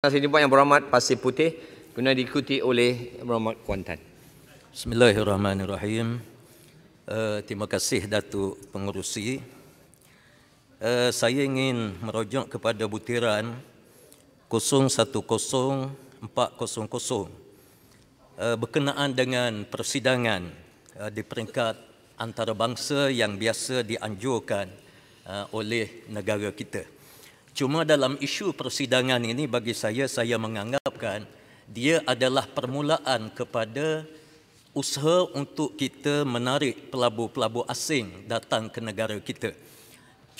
Nasi jemput yang berhormat Pasir Putih kena diikuti oleh berhormat Kuantan Bismillahirrahmanirrahim uh, Terima kasih Datuk Pengurusi uh, eh, Saya ingin merujuk kepada butiran 010400 uh, eh, Berkenaan dengan persidangan uh, Di peringkat antarabangsa yang biasa dianjurkan uh, oleh negara kita Cuma dalam isu persidangan ini bagi saya saya menganggapkan dia adalah permulaan kepada usaha untuk kita menarik pelabur-pelabur asing datang ke negara kita.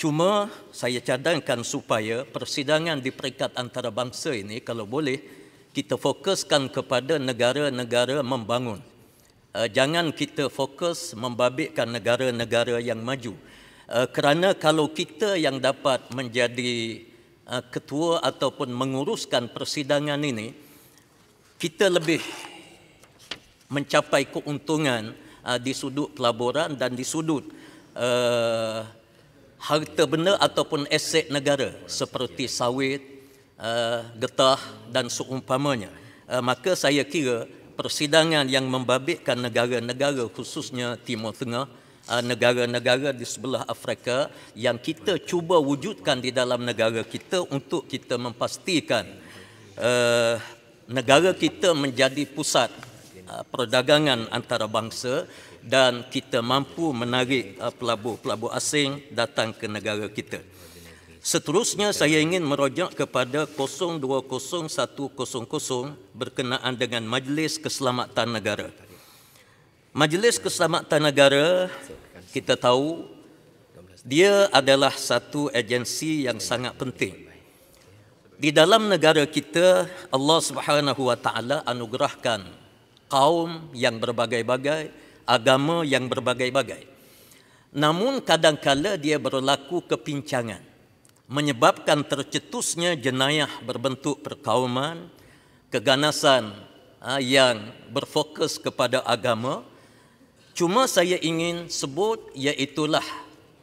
Cuma saya cadangkan supaya persidangan di peringkat antarabangsa ini kalau boleh kita fokuskan kepada negara-negara membangun. Eh, jangan kita fokus membabitkan negara-negara yang maju. Eh, kerana kalau kita yang dapat menjadi Eh, ketua ataupun menguruskan persidangan ini, kita lebih mencapai keuntungan eh, di sudut pelaburan dan di sudut uh, harta benda ataupun aset negara seperti sawit, uh, getah dan seumpamanya. Uh, maka saya kira persidangan yang membabitkan negara-negara khususnya Timur Tengah, Ah, negara-negara di sebelah Afrika yang kita cuba wujudkan di dalam negara kita untuk kita memastikan uh, negara kita menjadi pusat uh, perdagangan antarabangsa dan kita mampu menarik pelabur-pelabur asing datang ke negara kita. Seterusnya saya ingin merujuk kepada 020100 berkenaan dengan Majlis Keselamatan Negara. Majlis Keselamatan Negara kita tahu dia adalah satu agensi yang sangat penting. Di dalam negara kita Allah Subhanahu Wa Taala anugerahkan kaum yang berbagai-bagai, agama yang berbagai-bagai. Namun kadang-kala dia berlaku kepincangan menyebabkan tercetusnya jenayah berbentuk perkauman, keganasan ah, yang berfokus kepada agama. Cuma saya ingin sebut iaitulah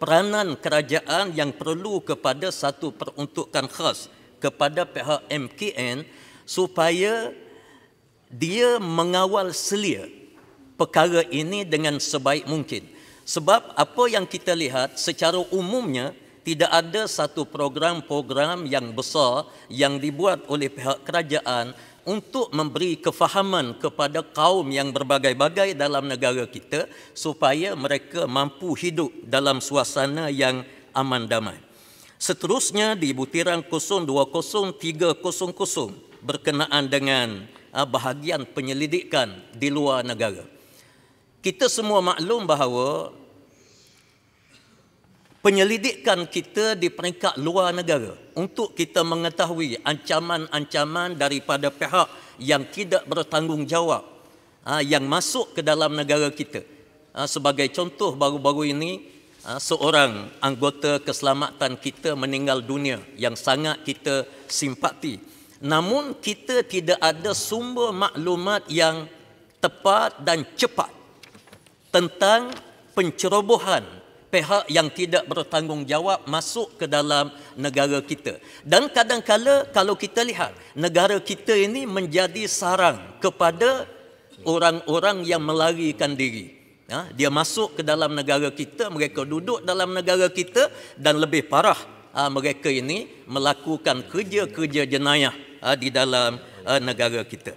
peranan kerajaan yang perlu kepada satu peruntukan khas kepada pihak MKN supaya dia mengawal selia perkara ini dengan sebaik mungkin. Sebab apa yang kita lihat secara umumnya tidak ada satu program-program yang besar yang dibuat oleh pihak kerajaan untuk memberi kefahaman kepada kaum yang berbagai-bagai dalam negara kita supaya mereka mampu hidup dalam suasana yang aman damai. Seterusnya di butiran 020300 berkenaan dengan ah, bahagian penyelidikan di luar negara. Kita semua maklum bahawa penyelidikan kita di peringkat luar negara untuk kita mengetahui ancaman-ancaman daripada pihak yang tidak bertanggungjawab ah, yang masuk ke dalam negara kita. Ah, sebagai contoh baru-baru ini ah, seorang anggota keselamatan kita meninggal dunia yang sangat kita simpati. Namun kita tidak ada sumber maklumat yang tepat dan cepat tentang pencerobohan pihak yang tidak bertanggungjawab masuk ke dalam negara kita. Dan kadang-kala kalau kita lihat negara kita ini menjadi sarang kepada orang-orang yang melarikan diri. Ha? Dia masuk ke dalam negara kita, mereka duduk dalam negara kita dan lebih parah ha, mereka ini melakukan kerja-kerja jenayah ha, di dalam negara kita.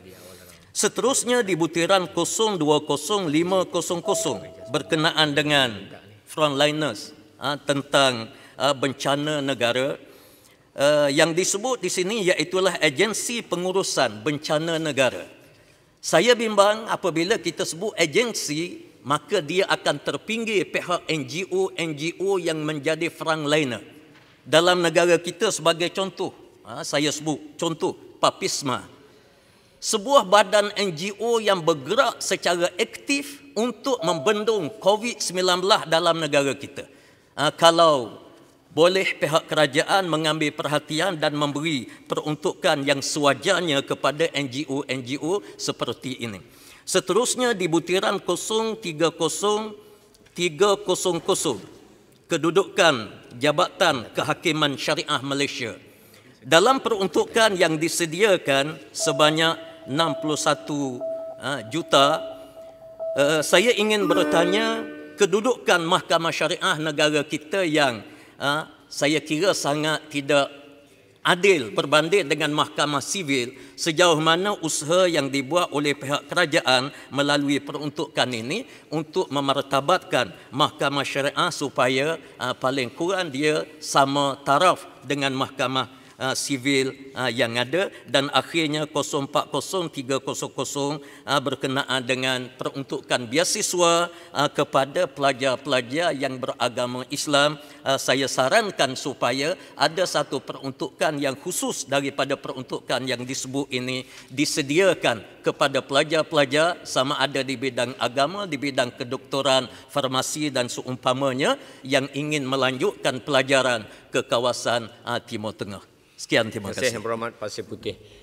Seterusnya di butiran 020500 berkenaan dengan frontliners uh, tentang uh, bencana negara uh, yang disebut di sini iaitulah agensi pengurusan bencana negara. Saya bimbang apabila kita sebut agensi maka dia akan terpinggir pihak NGO-NGO yang menjadi frontliner. Dalam negara kita sebagai contoh, saya sebut contoh PAPISMA, sebuah badan NGO yang bergerak secara aktif untuk membendung COVID-19 dalam negara kita. Ah, kalau boleh pihak kerajaan mengambil perhatian dan memberi peruntukan yang sewajarnya kepada NGO-NGO seperti ini. Seterusnya di butiran 030300 kedudukan Jabatan Kehakiman Syariah Malaysia. Dalam peruntukan yang disediakan sebanyak 61 ha, juta eh, saya ingin bertanya kedudukan mahkamah syariah negara kita yang ha, saya kira sangat tidak adil berbanding dengan mahkamah sivil sejauh mana usaha yang dibuat oleh pihak kerajaan melalui peruntukan ini untuk memartabatkan mahkamah syariah supaya ha, paling kurang dia sama taraf dengan mahkamah sivil yang ada dan akhirnya 040300 berkenaan dengan peruntukan biasiswa kepada pelajar-pelajar yang beragama Islam saya sarankan supaya ada satu peruntukan yang khusus daripada peruntukan yang disebut ini disediakan kepada pelajar-pelajar sama ada di bidang agama di bidang kedoktoran farmasi dan seumpamanya yang ingin melanjutkan pelajaran ke kawasan Timur Tengah. Sekian terima kasih. Terima kasih Hamid Rahmat, Pak Seputi.